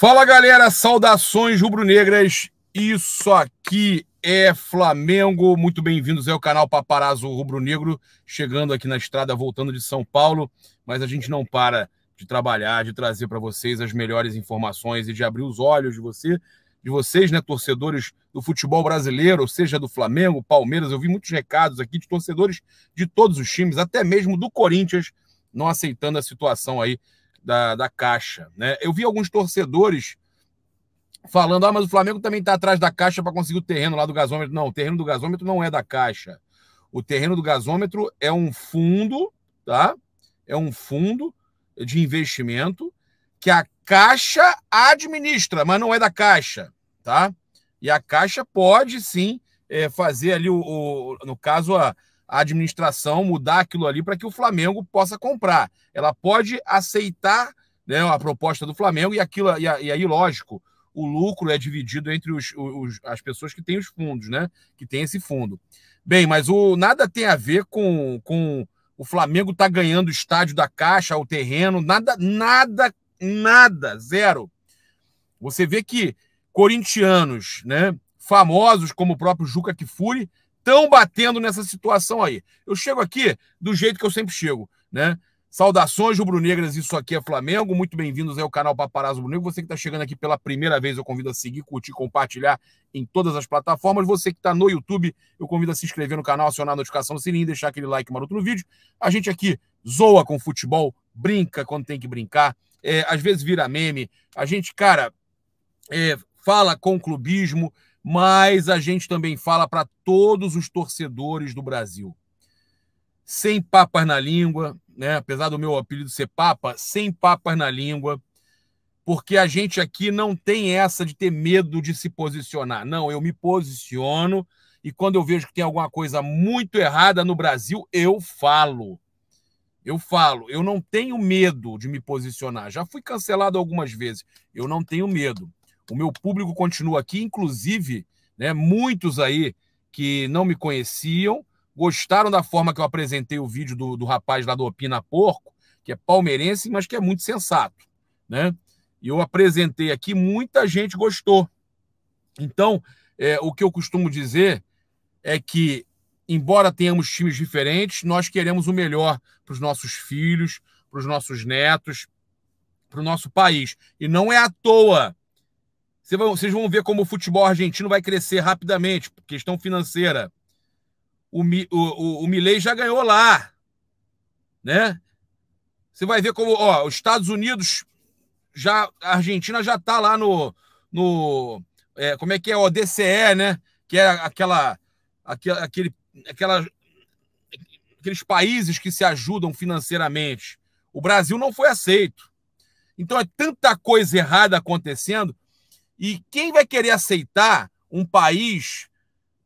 Fala galera, saudações rubro-negras. Isso aqui é Flamengo. Muito bem-vindos ao canal Paparazzo Rubro-Negro, chegando aqui na estrada, voltando de São Paulo, mas a gente não para de trabalhar, de trazer para vocês as melhores informações e de abrir os olhos de você, de vocês, né, torcedores do futebol brasileiro, seja do Flamengo, Palmeiras. Eu vi muitos recados aqui de torcedores de todos os times, até mesmo do Corinthians, não aceitando a situação aí da, da Caixa. Né? Eu vi alguns torcedores falando: ah, mas o Flamengo também está atrás da Caixa para conseguir o terreno lá do gasômetro. Não, o terreno do gasômetro não é da Caixa. O terreno do gasômetro é um fundo, tá? É um fundo de investimento que a Caixa administra, mas não é da Caixa, tá? E a Caixa pode sim é, fazer ali o, o no caso a, a administração mudar aquilo ali para que o Flamengo possa comprar. Ela pode aceitar né, a proposta do Flamengo e aquilo e, e aí, lógico, o lucro é dividido entre os, os, as pessoas que têm os fundos, né? Que tem esse fundo. Bem, mas o nada tem a ver com, com o Flamengo tá ganhando o estádio da Caixa, o terreno, nada, nada, nada, zero. Você vê que corintianos, né? Famosos como o próprio Juca Kifuri, estão batendo nessa situação aí. Eu chego aqui do jeito que eu sempre chego, né? Saudações rubro-negras, isso aqui é Flamengo. Muito bem-vindos ao canal Paparazzo Rubro-Negro. Você que está chegando aqui pela primeira vez, eu convido a seguir, curtir, compartilhar em todas as plataformas. Você que está no YouTube, eu convido a se inscrever no canal, acionar a notificação do sininho, deixar aquele like maroto no vídeo. A gente aqui zoa com futebol, brinca quando tem que brincar, é, às vezes vira meme. A gente, cara, é, fala com clubismo, mas a gente também fala para todos os torcedores do Brasil. Sem papas na língua, né? apesar do meu apelido ser papa, sem papas na língua, porque a gente aqui não tem essa de ter medo de se posicionar. Não, eu me posiciono e quando eu vejo que tem alguma coisa muito errada no Brasil, eu falo. Eu falo, eu não tenho medo de me posicionar. Já fui cancelado algumas vezes. Eu não tenho medo o meu público continua aqui, inclusive, né, muitos aí que não me conheciam, gostaram da forma que eu apresentei o vídeo do, do rapaz lá do Opina Porco, que é palmeirense, mas que é muito sensato, né? E eu apresentei aqui, muita gente gostou. Então, é, o que eu costumo dizer é que, embora tenhamos times diferentes, nós queremos o melhor para os nossos filhos, para os nossos netos, para o nosso país. E não é à toa vocês vão ver como o futebol argentino vai crescer rapidamente, questão financeira. O, o, o, o Milley já ganhou lá, né? Você vai ver como, ó, os Estados Unidos, já, a Argentina já tá lá no, no é, como é que é, o DCE, né? Que é aquela, aquele, aquela, aqueles países que se ajudam financeiramente. O Brasil não foi aceito. Então é tanta coisa errada acontecendo e quem vai querer aceitar um país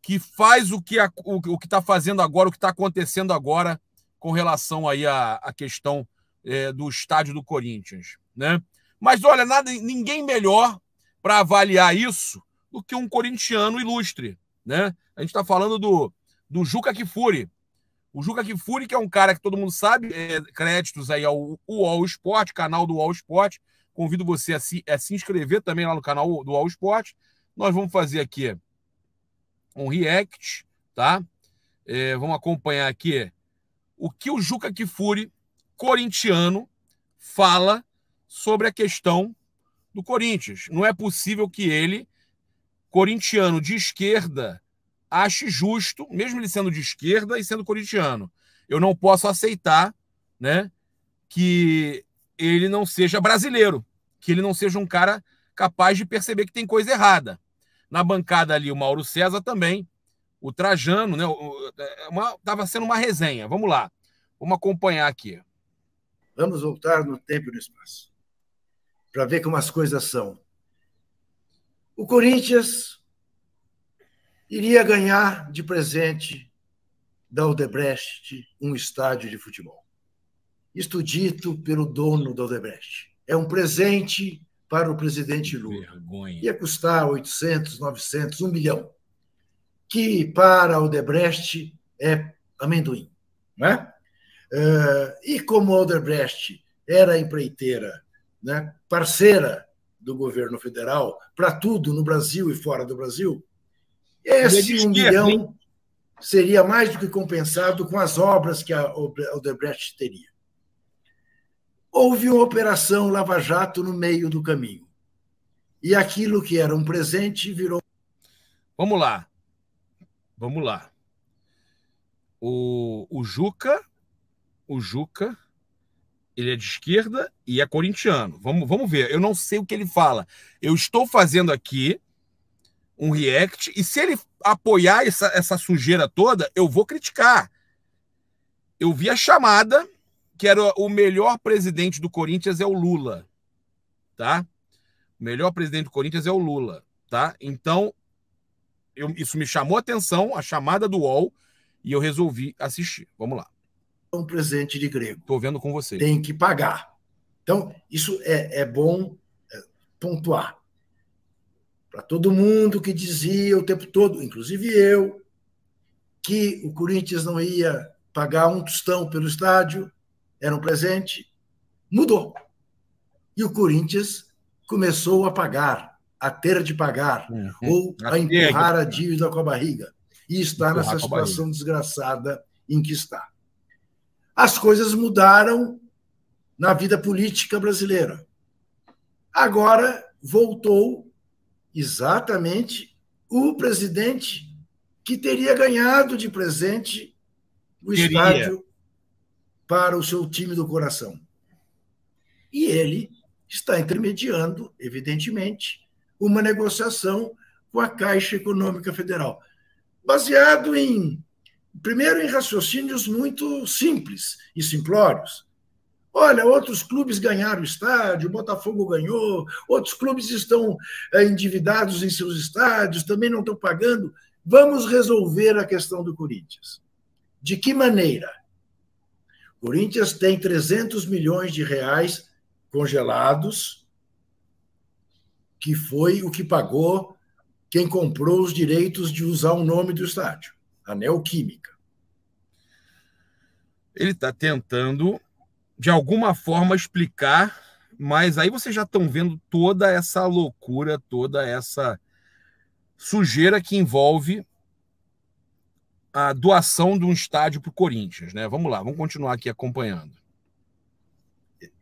que faz o que o, que está fazendo agora, o que está acontecendo agora com relação aí à, à questão é, do estádio do Corinthians, né? Mas olha, nada, ninguém melhor para avaliar isso do que um corintiano ilustre, né? A gente está falando do, do Juca Kifuri. O Juca Kifuri, que é um cara que todo mundo sabe, é, créditos aí ao UOL Esporte, canal do UOL Esporte, Convido você a se, a se inscrever também lá no canal do All Sport. Nós vamos fazer aqui um react, tá? É, vamos acompanhar aqui o que o Juca Kifuri, corintiano, fala sobre a questão do Corinthians. Não é possível que ele, corintiano de esquerda, ache justo, mesmo ele sendo de esquerda e sendo corintiano, eu não posso aceitar, né, que ele não seja brasileiro que ele não seja um cara capaz de perceber que tem coisa errada. Na bancada ali, o Mauro César também, o Trajano, né? Estava é sendo uma resenha. Vamos lá, vamos acompanhar aqui. Vamos voltar no tempo e no espaço para ver como as coisas são. O Corinthians iria ganhar de presente da Odebrecht um estádio de futebol. Isto dito pelo dono da Odebrecht é um presente para o presidente Lula. Vergonha. Ia custar 800, 900, 1 milhão, que para o Debrecht é amendoim. Né? Eh, e como o Odebrecht era empreiteira, né, parceira do governo federal para tudo no Brasil e fora do Brasil, esse é um milhão seria mais do que compensado com as obras que a Odebrecht teria houve uma operação Lava Jato no meio do caminho. E aquilo que era um presente virou. Vamos lá. Vamos lá. O, o Juca, o Juca, ele é de esquerda e é corintiano. Vamos, vamos ver. Eu não sei o que ele fala. Eu estou fazendo aqui um react e se ele apoiar essa, essa sujeira toda, eu vou criticar. Eu vi a chamada que era o melhor presidente do Corinthians é o Lula, tá? O melhor presidente do Corinthians é o Lula, tá? Então, eu, isso me chamou a atenção, a chamada do UOL, e eu resolvi assistir. Vamos lá. Um presente de grego. Estou vendo com você. Tem que pagar. Então, isso é, é bom é, pontuar. Para todo mundo que dizia o tempo todo, inclusive eu, que o Corinthians não ia pagar um tostão pelo estádio, era um presente, mudou. E o Corinthians começou a pagar, a ter de pagar, uhum. ou a, é empurrar a tá. dívida com a barriga. E está empurrar nessa situação desgraçada em que está. As coisas mudaram na vida política brasileira. Agora voltou exatamente o presidente que teria ganhado de presente o teria. estádio para o seu time do coração. E ele está intermediando, evidentemente, uma negociação com a Caixa Econômica Federal, baseado em primeiro em raciocínios muito simples e simplórios. Olha, outros clubes ganharam o estádio, o Botafogo ganhou, outros clubes estão eh, endividados em seus estádios, também não estão pagando. Vamos resolver a questão do Corinthians. De que maneira? Corinthians tem 300 milhões de reais congelados, que foi o que pagou quem comprou os direitos de usar o nome do estádio, a Neoquímica. Ele está tentando, de alguma forma, explicar, mas aí vocês já estão vendo toda essa loucura, toda essa sujeira que envolve a doação de um estádio para o Corinthians, né? Vamos lá, vamos continuar aqui acompanhando.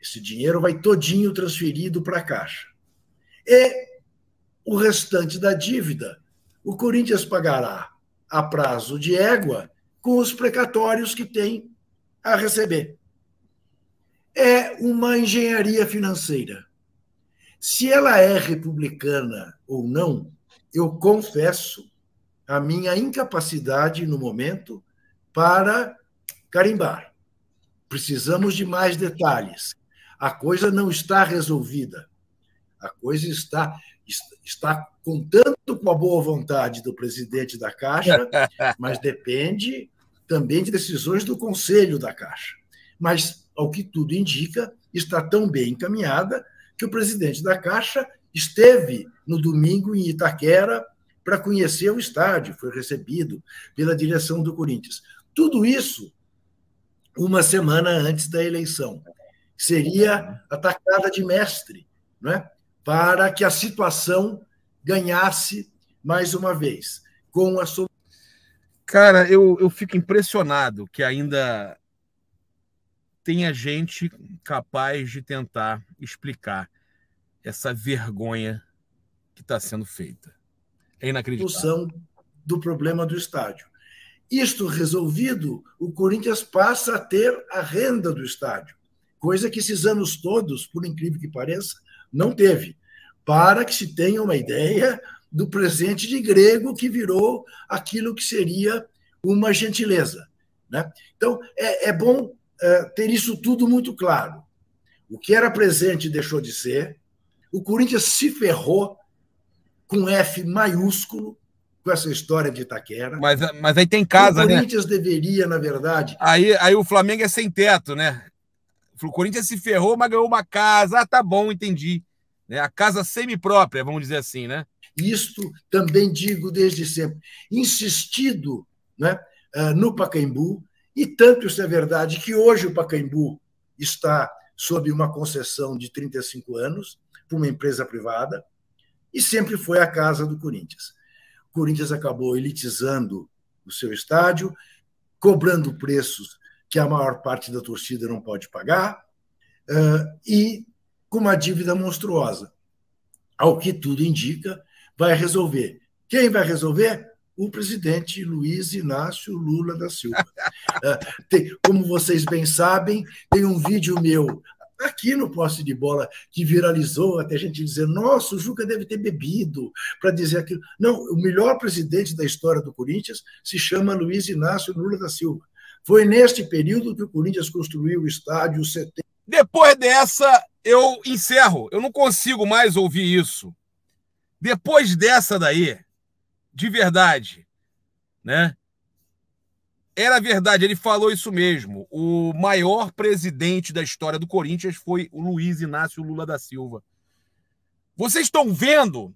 Esse dinheiro vai todinho transferido para a Caixa. E o restante da dívida, o Corinthians pagará a prazo de égua com os precatórios que tem a receber. É uma engenharia financeira. Se ela é republicana ou não, eu confesso a minha incapacidade no momento para carimbar. Precisamos de mais detalhes. A coisa não está resolvida. A coisa está está contando com a boa vontade do presidente da Caixa, mas depende também de decisões do Conselho da Caixa. Mas, ao que tudo indica, está tão bem encaminhada que o presidente da Caixa esteve no domingo em Itaquera para conhecer o estádio, foi recebido pela direção do Corinthians. Tudo isso uma semana antes da eleição. Seria atacada de mestre, não é? para que a situação ganhasse mais uma vez com a sua. Cara, eu, eu fico impressionado que ainda tenha gente capaz de tentar explicar essa vergonha que está sendo feita. É inacreditável. do problema do estádio. Isto resolvido, o Corinthians passa a ter a renda do estádio, coisa que esses anos todos, por incrível que pareça, não teve. Para que se tenha uma ideia do presente de grego que virou aquilo que seria uma gentileza. Né? Então, é, é bom é, ter isso tudo muito claro. O que era presente deixou de ser, o Corinthians se ferrou com F maiúsculo, com essa história de Itaquera. Mas, mas aí tem casa, né? O Corinthians né? deveria, na verdade. Aí, aí o Flamengo é sem teto, né? O Corinthians se ferrou, mas ganhou uma casa. Ah, tá bom, entendi. Né? A casa semi-própria, vamos dizer assim, né? Isto também digo desde sempre. Insistido né, ah, no Pacaembu, e tanto isso é verdade que hoje o Pacaembu está sob uma concessão de 35 anos para uma empresa privada e sempre foi a casa do Corinthians. O Corinthians acabou elitizando o seu estádio, cobrando preços que a maior parte da torcida não pode pagar e com uma dívida monstruosa. Ao que tudo indica, vai resolver. Quem vai resolver? o presidente Luiz Inácio Lula da Silva. tem, como vocês bem sabem, tem um vídeo meu aqui no poste de bola, que viralizou até gente dizer, nossa, o Juca deve ter bebido para dizer aquilo. Não, o melhor presidente da história do Corinthians se chama Luiz Inácio Lula da Silva. Foi neste período que o Corinthians construiu o estádio, 70. Depois dessa, eu encerro. Eu não consigo mais ouvir isso. Depois dessa daí, de verdade, né? Era verdade, ele falou isso mesmo. O maior presidente da história do Corinthians foi o Luiz Inácio Lula da Silva. Vocês estão vendo?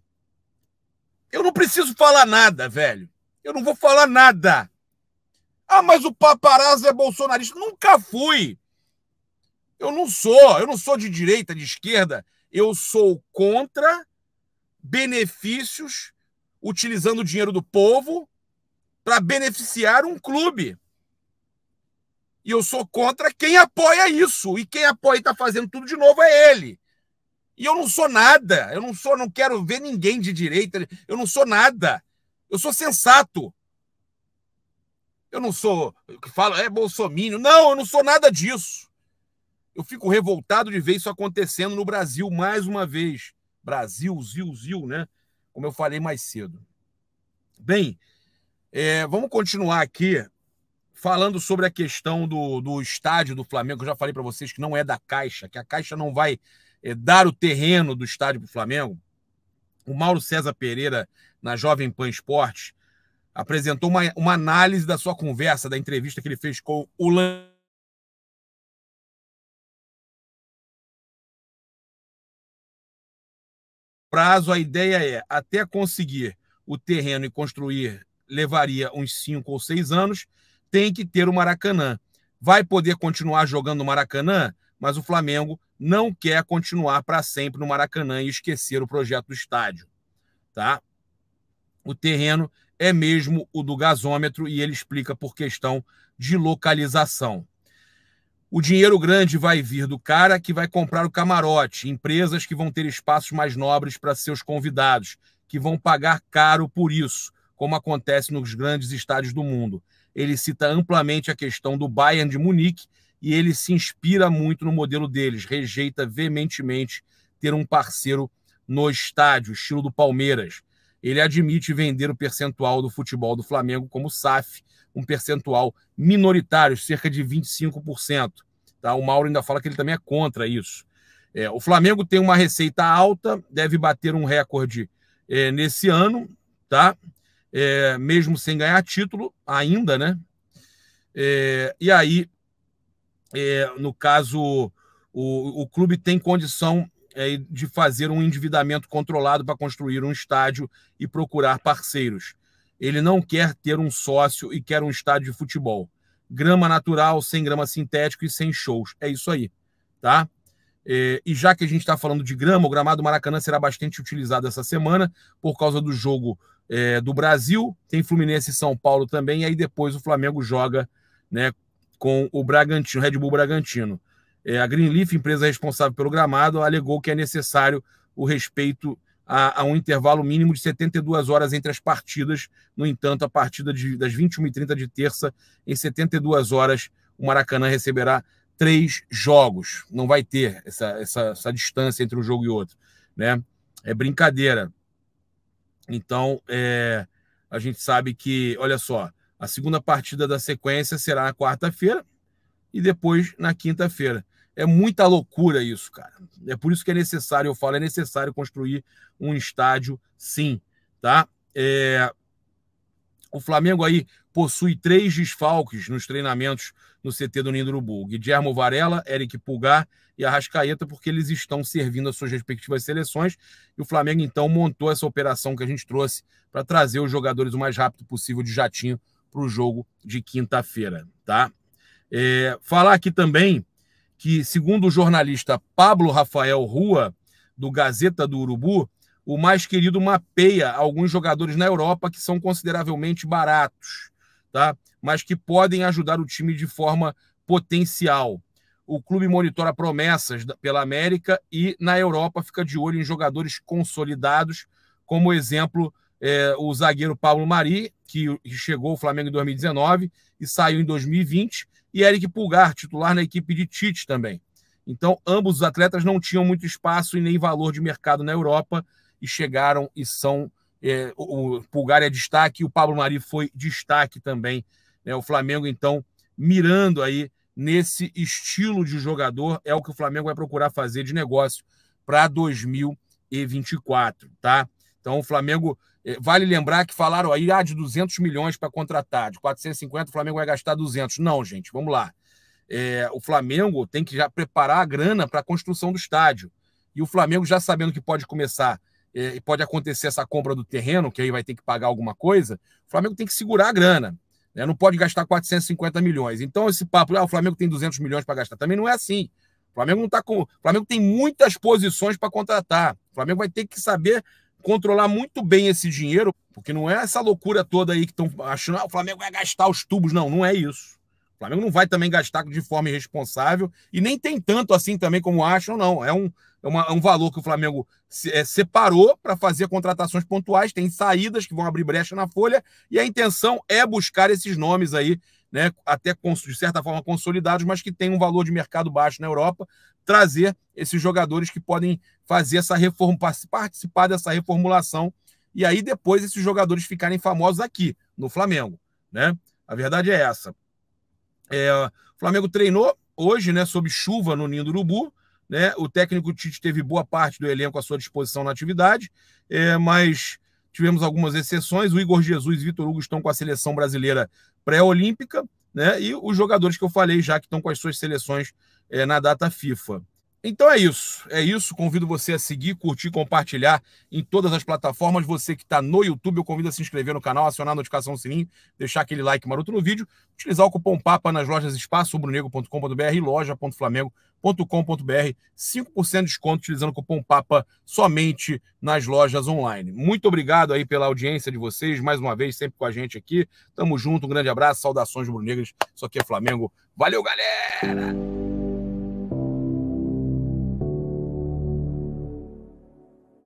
Eu não preciso falar nada, velho. Eu não vou falar nada. Ah, mas o paparazzo é bolsonarista. Nunca fui. Eu não sou. Eu não sou de direita, de esquerda. Eu sou contra benefícios utilizando o dinheiro do povo para beneficiar um clube. E eu sou contra quem apoia isso. E quem apoia e está fazendo tudo de novo é ele. E eu não sou nada. Eu não sou, não quero ver ninguém de direita. Eu não sou nada. Eu sou sensato. Eu não sou Eu falo, é Bolsonaro. Não, eu não sou nada disso. Eu fico revoltado de ver isso acontecendo no Brasil mais uma vez. Brasil, zil, zil, né? Como eu falei mais cedo. Bem, é, vamos continuar aqui falando sobre a questão do, do estádio do Flamengo. Eu já falei para vocês que não é da Caixa, que a Caixa não vai é, dar o terreno do estádio para o Flamengo. O Mauro César Pereira, na Jovem Pan Esportes, apresentou uma, uma análise da sua conversa, da entrevista que ele fez com o Lan... prazo, a ideia é até conseguir o terreno e construir levaria uns cinco ou seis anos, tem que ter o Maracanã. Vai poder continuar jogando no Maracanã, mas o Flamengo não quer continuar para sempre no Maracanã e esquecer o projeto do estádio, tá? O terreno é mesmo o do gasômetro e ele explica por questão de localização. O dinheiro grande vai vir do cara que vai comprar o camarote, empresas que vão ter espaços mais nobres para seus convidados, que vão pagar caro por isso como acontece nos grandes estádios do mundo. Ele cita amplamente a questão do Bayern de Munique e ele se inspira muito no modelo deles, rejeita veementemente ter um parceiro no estádio, estilo do Palmeiras. Ele admite vender o percentual do futebol do Flamengo como SAF, um percentual minoritário, cerca de 25%. Tá? O Mauro ainda fala que ele também é contra isso. É, o Flamengo tem uma receita alta, deve bater um recorde é, nesse ano, tá? é, mesmo sem ganhar título, ainda, né? É, e aí, é, no caso, o, o clube tem condição é, de fazer um endividamento controlado para construir um estádio e procurar parceiros. Ele não quer ter um sócio e quer um estádio de futebol. Grama natural, sem grama sintético e sem shows. É isso aí, tá? É, e já que a gente está falando de grama, o gramado Maracanã será bastante utilizado essa semana por causa do jogo é, do Brasil, tem Fluminense e São Paulo também, e aí depois o Flamengo joga né, com o Bragantino, Red Bull Bragantino. É, a Greenleaf, empresa responsável pelo gramado, alegou que é necessário o respeito a, a, um intervalo mínimo de 72 horas entre as partidas. No entanto, a partida de, das 21h30 de terça, em 72 horas, o Maracanã receberá três jogos. Não vai ter essa, essa, essa distância entre um jogo e outro. Né? É brincadeira. Então, é, a gente sabe que, olha só, a segunda partida da sequência será na quarta-feira e depois na quinta-feira. É muita loucura isso, cara. É por isso que é necessário, eu falo, é necessário construir um estádio, sim, tá? É... O Flamengo aí possui três desfalques nos treinamentos no CT do Ninho Urubu. Guilhermo Varela, Eric Pulgar e Arrascaeta, porque eles estão servindo as suas respectivas seleções. E o Flamengo, então, montou essa operação que a gente trouxe para trazer os jogadores o mais rápido possível de jatinho para o jogo de quinta-feira, tá? É, falar aqui também que, segundo o jornalista Pablo Rafael Rua, do Gazeta do Urubu, o mais querido mapeia alguns jogadores na Europa que são consideravelmente baratos tá? mas que podem ajudar o time de forma potencial. O clube monitora promessas pela América e na Europa fica de olho em jogadores consolidados, como exemplo é, o zagueiro Paulo Mari, que chegou ao Flamengo em 2019 e saiu em 2020, e Eric Pulgar, titular na equipe de Tite também. Então, ambos os atletas não tinham muito espaço e nem valor de mercado na Europa e chegaram e são é, o, Pulgar é destaque, o Pablo Mari foi destaque também. Né? O Flamengo, então, mirando aí nesse estilo de jogador, é o que o Flamengo vai procurar fazer de negócio para 2024, tá? Então, o Flamengo. É, vale lembrar que falaram aí ah, de 200 milhões para contratar, de 450 o Flamengo vai gastar 200. Não, gente, vamos lá. É, o Flamengo tem que já preparar a grana para a construção do estádio. E o Flamengo, já sabendo que pode começar é, e pode acontecer essa compra do terreno, que aí vai ter que pagar alguma coisa, o Flamengo tem que segurar a grana. Né? Não pode gastar 450 milhões. Então, esse papo, ah, o Flamengo tem 200 milhões para gastar, também não é assim. O Flamengo não tá com. O Flamengo tem muitas posições para contratar. O Flamengo vai ter que saber controlar muito bem esse dinheiro, porque não é essa loucura toda aí que estão achando, ah, o Flamengo vai gastar os tubos. Não, não é isso. O Flamengo não vai também gastar de forma irresponsável e nem tem tanto assim também como acham, não. É um, é, uma, é um valor que o Flamengo se, é, separou para fazer contratações pontuais, tem saídas que vão abrir brecha na folha, e a intenção é buscar esses nomes aí, né, até de certa forma consolidados, mas que tem um valor de mercado baixo na Europa, trazer esses jogadores que podem fazer essa reforma, participar dessa reformulação, e aí depois esses jogadores ficarem famosos aqui, no Flamengo. Né? A verdade é essa. É, o Flamengo treinou hoje, né, sob chuva no Ninho do Urubu, né? O técnico Tite teve boa parte do elenco à sua disposição na atividade, é, mas tivemos algumas exceções. O Igor Jesus e Vitor Hugo estão com a seleção brasileira pré-olímpica, né? E os jogadores que eu falei já que estão com as suas seleções é, na data FIFA. Então é isso, é isso. Convido você a seguir, curtir, compartilhar em todas as plataformas. Você que está no YouTube, eu convido a se inscrever no canal, acionar a notificação do sininho, deixar aquele like maroto no vídeo, utilizar o cupom PAPA nas lojas espaço brunego.com.br e loja.flamengo.com.br. 5% de desconto utilizando o cupom PAPA somente nas lojas online. Muito obrigado aí pela audiência de vocês, mais uma vez, sempre com a gente aqui. Tamo junto, um grande abraço, saudações Brunegas. Isso aqui é Flamengo. Valeu, galera!